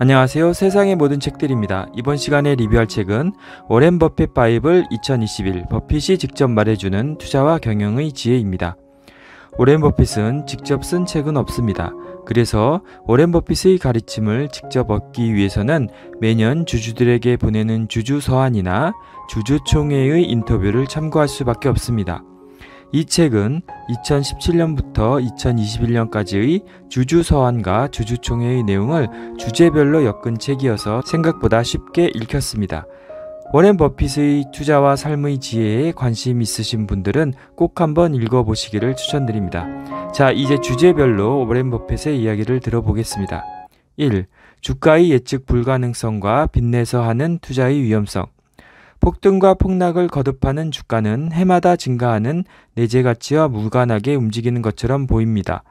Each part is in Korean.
안녕하세요. 세상의 모든 책들입니다. 이번 시간에 리뷰할 책은 워렌 버핏 바이블 2021 버핏이 직접 말해주는 투자와 경영의 지혜입니다. 워렌 버핏은 직접 쓴 책은 없습니다. 그래서 워렌 버핏의 가르침을 직접 얻기 위해서는 매년 주주들에게 보내는 주주 서한이나 주주총회의 인터뷰를 참고할 수밖에 없습니다. 이 책은 2017년부터 2021년까지의 주주 서한과 주주총회의 내용을 주제별로 엮은 책이어서 생각보다 쉽게 읽혔습니다. 워렌 버핏의 투자와 삶의 지혜에 관심 있으신 분들은 꼭 한번 읽어보시기를 추천드립니다. 자, 이제 주제별로 워렌 버핏의 이야기를 들어보겠습니다. 1. 주가의 예측 불가능성과 빚내서 하는 투자의 위험성. 폭등과 폭락을 거듭하는 주가는 해마다 증가하는 내재 가치와 무관하게 움직이는 것처럼 보입니다.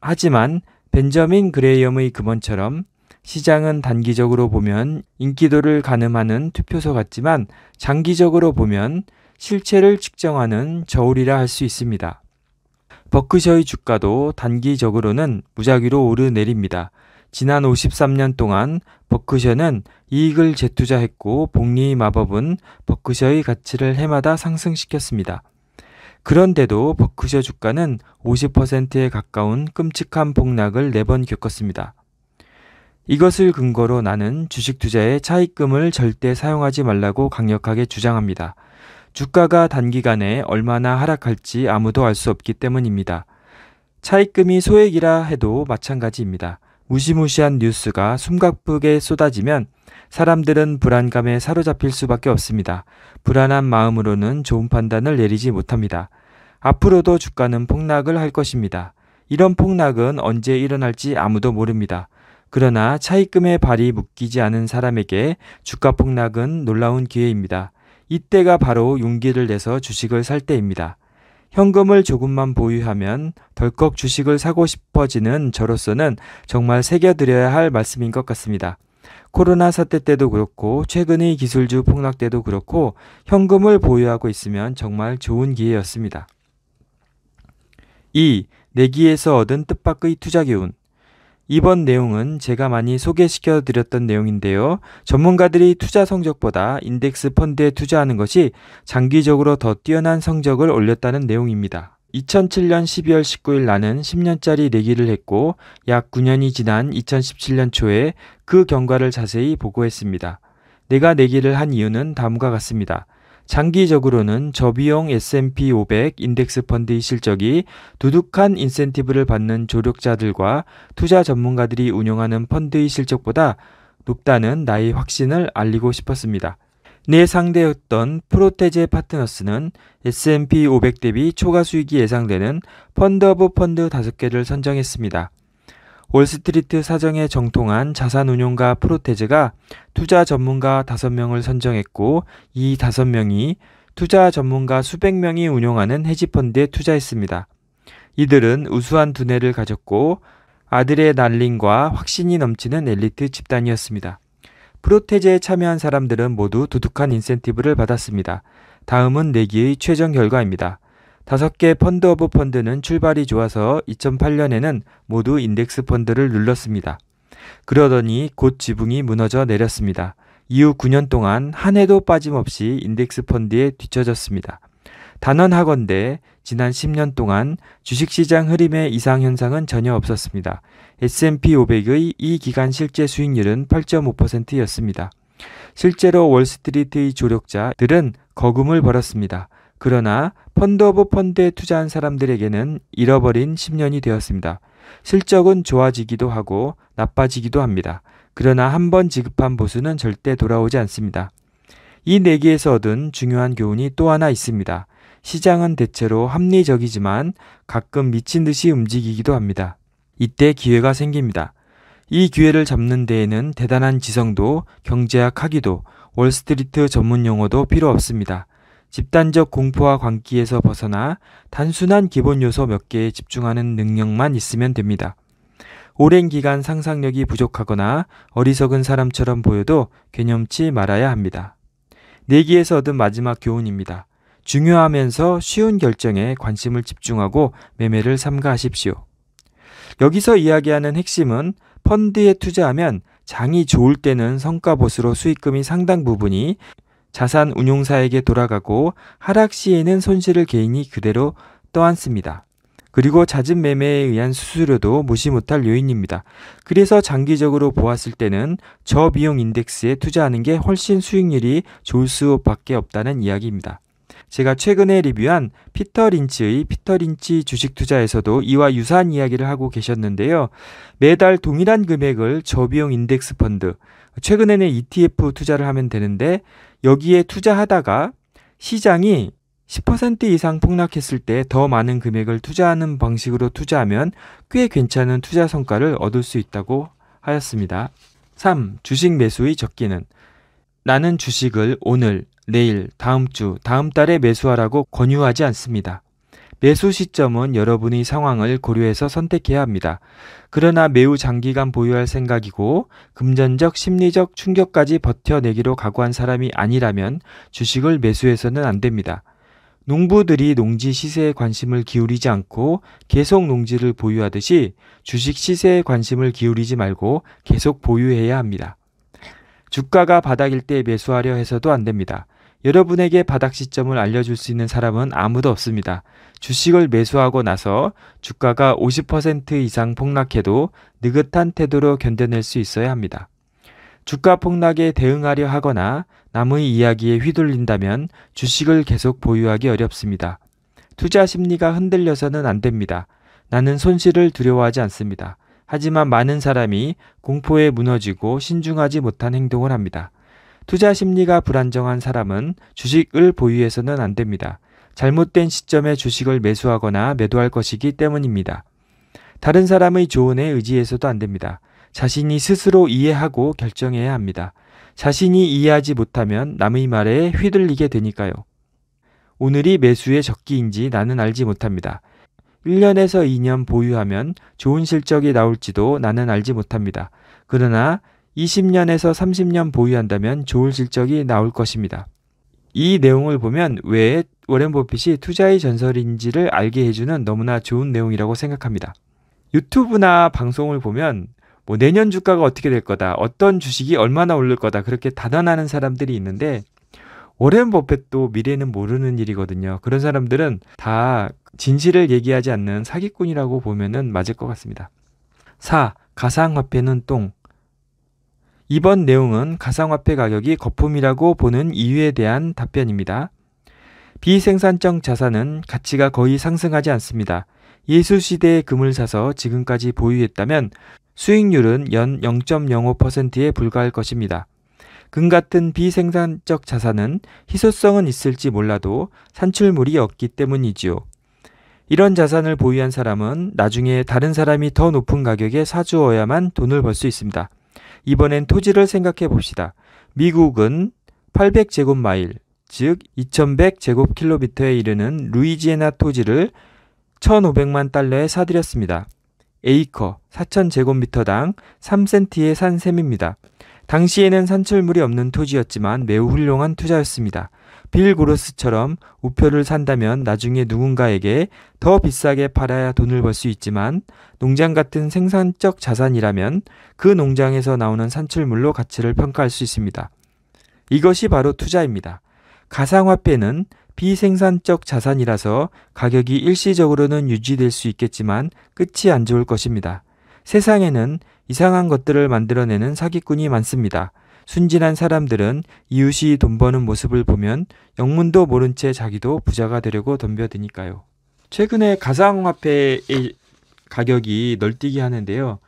하지만 벤저민 그레이엄의 금원처럼 시장은 단기적으로 보면 인기도를 가늠하는 투표소 같지만 장기적으로 보면 실체를 측정하는 저울이라 할 수 있습니다. 버크셔의 주가도 단기적으로는 무작위로 오르내립니다. 지난 53년 동안 버크셔는 이익을 재투자했고 복리 마법은 버크셔의 가치를 해마다 상승시켰습니다. 그런데도 버크셔 주가는 50%에 가까운 끔찍한 폭락을 4번 겪었습니다. 이것을 근거로 나는 주식 투자에 차익금을 절대 사용하지 말라고 강력하게 주장합니다. 주가가 단기간에 얼마나 하락할지 아무도 알 수 없기 때문입니다. 차익금이 소액이라 해도 마찬가지입니다. 무시무시한 뉴스가 숨가쁘게 쏟아지면 사람들은 불안감에 사로잡힐 수밖에 없습니다. 불안한 마음으로는 좋은 판단을 내리지 못합니다. 앞으로도 주가는 폭락을 할 것입니다. 이런 폭락은 언제 일어날지 아무도 모릅니다. 그러나 차익금의 발이 묶이지 않은 사람에게 주가 폭락은 놀라운 기회입니다. 이때가 바로 용기를 내서 주식을 살 때입니다. 현금을 조금만 보유하면 덜컥 주식을 사고 싶어지는 저로서는 정말 새겨드려야 할 말씀인 것 같습니다. 코로나 사태 때도 그렇고 최근의 기술주 폭락 때도 그렇고 현금을 보유하고 있으면 정말 좋은 기회였습니다. 2. 내기에서 얻은 뜻밖의 투자 기운 이번 내용은 제가 많이 소개시켜 드렸던 내용인데요. 전문가들이 투자 성적보다 인덱스 펀드에 투자하는 것이 장기적으로 더 뛰어난 성적을 올렸다는 내용입니다. 2007년 12월 19일 나는 10년짜리 내기를 했고 약 9년이 지난 2017년 초에 그 경과를 자세히 보고했습니다. 내가 내기를 한 이유는 다음과 같습니다. 장기적으로는 저비용 S&P 500 인덱스 펀드의 실적이 두둑한 인센티브를 받는 조력자들과 투자 전문가들이 운영하는 펀드의 실적보다 높다는 나의 확신을 알리고 싶었습니다. 내 상대였던 프로테제 파트너스는 S&P 500 대비 초과 수익이 예상되는 펀드 오브 펀드 5개를 선정했습니다. 월스트리트 사정에 정통한 자산운용가 프로테즈가 투자 전문가 5명을 선정했고 이 5명이 투자 전문가 수백 명이 운용하는 헤지펀드에 투자했습니다. 이들은 우수한 두뇌를 가졌고 아들의 날림과 확신이 넘치는 엘리트 집단이었습니다. 프로테즈에 참여한 사람들은 모두 두둑한 인센티브를 받았습니다. 다음은 내기의 최종 결과입니다. 다섯 개 펀드 오브 펀드는 출발이 좋아서 2008년에는 모두 인덱스 펀드를 눌렀습니다. 그러더니 곧 지붕이 무너져 내렸습니다. 이후 9년 동안 한 해도 빠짐없이 인덱스 펀드에 뒤처졌습니다. 단언하건대 지난 10년 동안 주식시장 흐림의 이상 현상은 전혀 없었습니다. S&P 500의 이 기간 실제 수익률은 8.5%였습니다. 실제로 월스트리트의 조력자들은 거금을 벌었습니다. 그러나 펀드 오브 펀드에 투자한 사람들에게는 잃어버린 10년이 되었습니다. 실적은 좋아지기도 하고 나빠지기도 합니다. 그러나 한 번 지급한 보수는 절대 돌아오지 않습니다. 이 내기에서 얻은 중요한 교훈이 또 하나 있습니다. 시장은 대체로 합리적이지만 가끔 미친 듯이 움직이기도 합니다. 이때 기회가 생깁니다. 이 기회를 잡는 데에는 대단한 지성도 경제학 학위도 월스트리트 전문 용어도 필요 없습니다. 집단적 공포와 광기에서 벗어나 단순한 기본 요소 몇 개에 집중하는 능력만 있으면 됩니다. 오랜 기간 상상력이 부족하거나 어리석은 사람처럼 보여도 개념치 말아야 합니다. 내기에서 얻은 마지막 교훈입니다. 중요하면서 쉬운 결정에 관심을 집중하고 매매를 삼가하십시오. 여기서 이야기하는 핵심은 펀드에 투자하면 장이 좋을 때는 성과봇으로 수익금이 상당 부분이 자산 운용사에게 돌아가고 하락 시에는 손실을 개인이 그대로 떠안습니다. 그리고 잦은 매매에 의한 수수료도 무시 못할 요인입니다. 그래서 장기적으로 보았을 때는 저비용 인덱스에 투자하는 게 훨씬 수익률이 좋을 수밖에 없다는 이야기입니다. 제가 최근에 리뷰한 피터 린치의 피터 린치 주식 투자에서도 이와 유사한 이야기를 하고 계셨는데요. 매달 동일한 금액을 저비용 인덱스 펀드, 최근에는 ETF 투자를 하면 되는데 여기에 투자하다가 시장이 10% 이상 폭락했을 때 더 많은 금액을 투자하는 방식으로 투자하면 꽤 괜찮은 투자 성과를 얻을 수 있다고 하였습니다. 3. 주식 매수의 적기는 나는 주식을 오늘, 내일, 다음 주, 다음 달에 매수하라고 권유하지 않습니다. 매수 시점은 여러분의 상황을 고려해서 선택해야 합니다. 그러나 매우 장기간 보유할 생각이고 금전적 심리적 충격까지 버텨내기로 각오한 사람이 아니라면 주식을 매수해서는 안 됩니다. 농부들이 농지 시세에 관심을 기울이지 않고 계속 농지를 보유하듯이 주식 시세에 관심을 기울이지 말고 계속 보유해야 합니다. 주가가 바닥일 때 매수하려 해서도 안 됩니다. 여러분에게 바닥 시점을 알려줄 수 있는 사람은 아무도 없습니다. 주식을 매수하고 나서 주가가 50% 이상 폭락해도 느긋한 태도로 견뎌낼 수 있어야 합니다. 주가 폭락에 대응하려 하거나 남의 이야기에 휘둘린다면 주식을 계속 보유하기 어렵습니다. 투자 심리가 흔들려서는 안 됩니다. 나는 손실을 두려워하지 않습니다. 하지만 많은 사람이 공포에 무너지고 신중하지 못한 행동을 합니다. 투자 심리가 불안정한 사람은 주식을 보유해서는 안 됩니다. 잘못된 시점에 주식을 매수하거나 매도할 것이기 때문입니다. 다른 사람의 조언에 의지해서도 안 됩니다. 자신이 스스로 이해하고 결정해야 합니다. 자신이 이해하지 못하면 남의 말에 휘둘리게 되니까요. 오늘이 매수의 적기인지 나는 알지 못합니다. 1년에서 2년 보유하면 좋은 실적이 나올지도 나는 알지 못합니다. 그러나 20년에서 30년 보유한다면 좋은 실적이 나올 것입니다. 이 내용을 보면 왜 워렌 버핏이 투자의 전설인지를 알게 해주는 너무나 좋은 내용이라고 생각합니다. 유튜브나 방송을 보면 뭐 내년 주가가 어떻게 될 거다, 어떤 주식이 얼마나 오를 거다 그렇게 단언하는 사람들이 있는데 워렌 버핏도 미래는 모르는 일이거든요. 그런 사람들은 다 진실을 얘기하지 않는 사기꾼이라고 보면 맞을 것 같습니다. 4. 가상화폐는 똥. 이번 내용은 가상화폐 가격이 거품이라고 보는 이유에 대한 답변입니다. 비생산적 자산은 가치가 거의 상승하지 않습니다. 예술시대의 금을 사서 지금까지 보유했다면 수익률은 연 0.05%에 불과할 것입니다. 금 같은 비생산적 자산은 희소성은 있을지 몰라도 산출물이 없기 때문이지요. 이런 자산을 보유한 사람은 나중에 다른 사람이 더 높은 가격에 사주어야만 돈을 벌 수 있습니다. 이번엔 토지를 생각해 봅시다. 미국은 800제곱마일, 즉 2100제곱킬로미터에 이르는 루이지애나 토지를 1500만 달러에 사들였습니다. 에이커 4000제곱미터당 3센트의 산 셈입니다. 당시에는 산출물이 없는 토지였지만 매우 훌륭한 투자였습니다. 빌 그로스처럼 우표를 산다면 나중에 누군가에게 더 비싸게 팔아야 돈을 벌 수 있지만 농장 같은 생산적 자산이라면 그 농장에서 나오는 산출물로 가치를 평가할 수 있습니다. 이것이 바로 투자입니다. 가상화폐는 비생산적 자산이라서 가격이 일시적으로는 유지될 수 있겠지만 끝이 안 좋을 것입니다. 세상에는 이상한 것들을 만들어내는 사기꾼이 많습니다. 순진한 사람들은 이웃이 돈 버는 모습을 보면 영문도 모른 채 자기도 부자가 되려고 덤벼드니까요. 최근에 가상화폐의 가격이 널뛰기 하는데요.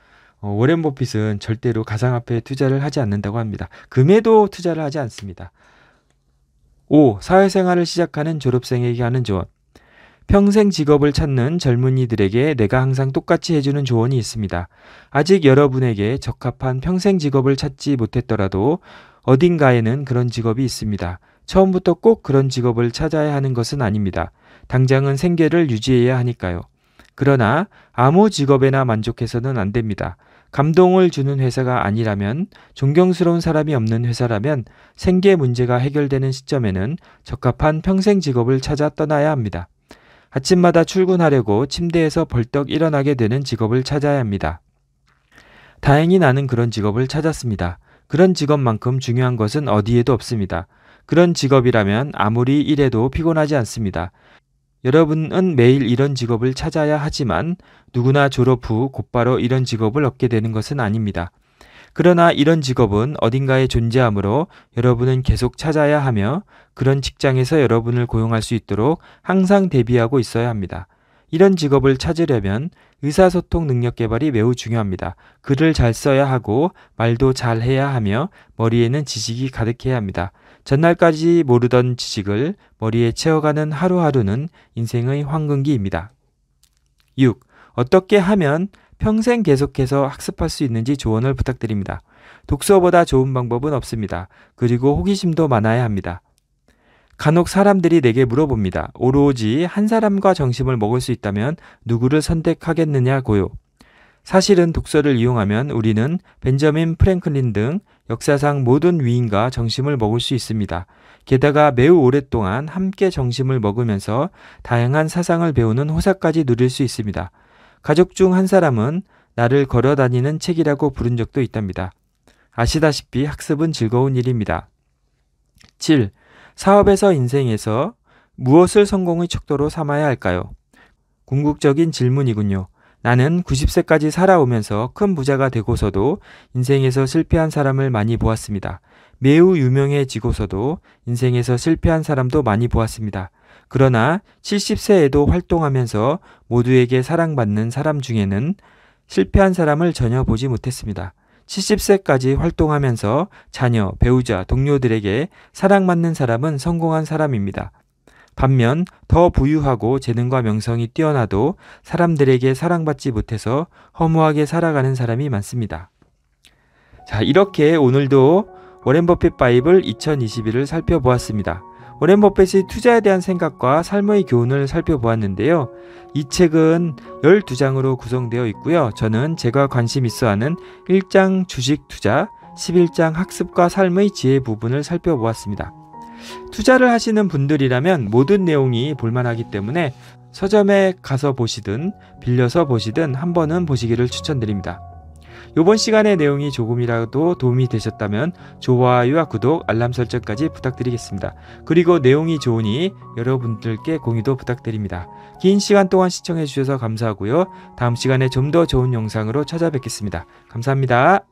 어, 워렌 버핏은 절대로 가상화폐에 투자를 하지 않는다고 합니다. 금에도 투자를 하지 않습니다. 5. 사회생활을 시작하는 졸업생에게 하는 조언. 평생 직업을 찾는 젊은이들에게 내가 항상 똑같이 해주는 조언이 있습니다. 아직 여러분에게 적합한 평생 직업을 찾지 못했더라도 어딘가에는 그런 직업이 있습니다. 처음부터 꼭 그런 직업을 찾아야 하는 것은 아닙니다. 당장은 생계를 유지해야 하니까요. 그러나 아무 직업에나 만족해서는 안 됩니다. 감동을 주는 회사가 아니라면 존경스러운 사람이 없는 회사라면 생계 문제가 해결되는 시점에는 적합한 평생 직업을 찾아 떠나야 합니다. 아침마다 출근하려고 침대에서 벌떡 일어나게 되는 직업을 찾아야 합니다. 다행히 나는 그런 직업을 찾았습니다. 그런 직업만큼 중요한 것은 어디에도 없습니다. 그런 직업이라면 아무리 일해도 피곤하지 않습니다. 여러분은 매일 이런 직업을 찾아야 하지만 누구나 졸업 후 곧바로 이런 직업을 얻게 되는 것은 아닙니다. 그러나 이런 직업은 어딘가에 존재하므로 여러분은 계속 찾아야 하며 그런 직장에서 여러분을 고용할 수 있도록 항상 대비하고 있어야 합니다. 이런 직업을 찾으려면 의사소통 능력 개발이 매우 중요합니다. 글을 잘 써야 하고 말도 잘 해야 하며 머리에는 지식이 가득해야 합니다. 전날까지 모르던 지식을 머리에 채워가는 하루하루는 인생의 황금기입니다. 6. 어떻게 하면 평생 계속해서 학습할 수 있는지 조언을 부탁드립니다. 독서보다 좋은 방법은 없습니다. 그리고 호기심도 많아야 합니다. 간혹 사람들이 내게 물어봅니다. 오로지 한 사람과 정심을 먹을 수 있다면 누구를 선택하겠느냐고요. 사실은 독서를 이용하면 우리는 벤저민 프랭클린 등 역사상 모든 위인과 정심을 먹을 수 있습니다. 게다가 매우 오랫동안 함께 정심을 먹으면서 다양한 사상을 배우는 호사까지 누릴 수 있습니다. 가족 중 한 사람은 나를 걸어 다니는 책이라고 부른 적도 있답니다. 아시다시피 학습은 즐거운 일입니다. 7. 사업에서 인생에서 무엇을 성공의 척도로 삼아야 할까요? 궁극적인 질문이군요. 나는 90세까지 살아오면서 큰 부자가 되고서도 인생에서 실패한 사람을 많이 보았습니다. 매우 유명해지고서도 인생에서 실패한 사람도 많이 보았습니다. 그러나 70세에도 활동하면서 모두에게 사랑받는 사람 중에는 실패한 사람을 전혀 보지 못했습니다. 70세까지 활동하면서 자녀, 배우자, 동료들에게 사랑받는 사람은 성공한 사람입니다. 반면 더 부유하고 재능과 명성이 뛰어나도 사람들에게 사랑받지 못해서 허무하게 살아가는 사람이 많습니다. 자, 이렇게 오늘도 워렌 버핏 바이블 2021을 살펴보았습니다. 워렌 버핏이 투자에 대한 생각과 삶의 교훈을 살펴보았는데요. 이 책은 12장으로 구성되어 있고요. 저는 제가 관심 있어 하는 1장 주식 투자, 11장 학습과 삶의 지혜 부분을 살펴보았습니다. 투자를 하시는 분들이라면 모든 내용이 볼만하기 때문에 서점에 가서 보시든 빌려서 보시든 한 번은 보시기를 추천드립니다. 이번 시간의 내용이 조금이라도 도움이 되셨다면 좋아요와 구독, 알람 설정까지 부탁드리겠습니다. 그리고 내용이 좋으니 여러분들께 공유도 부탁드립니다. 긴 시간 동안 시청해주셔서 감사하고요. 다음 시간에 좀 더 좋은 영상으로 찾아뵙겠습니다. 감사합니다.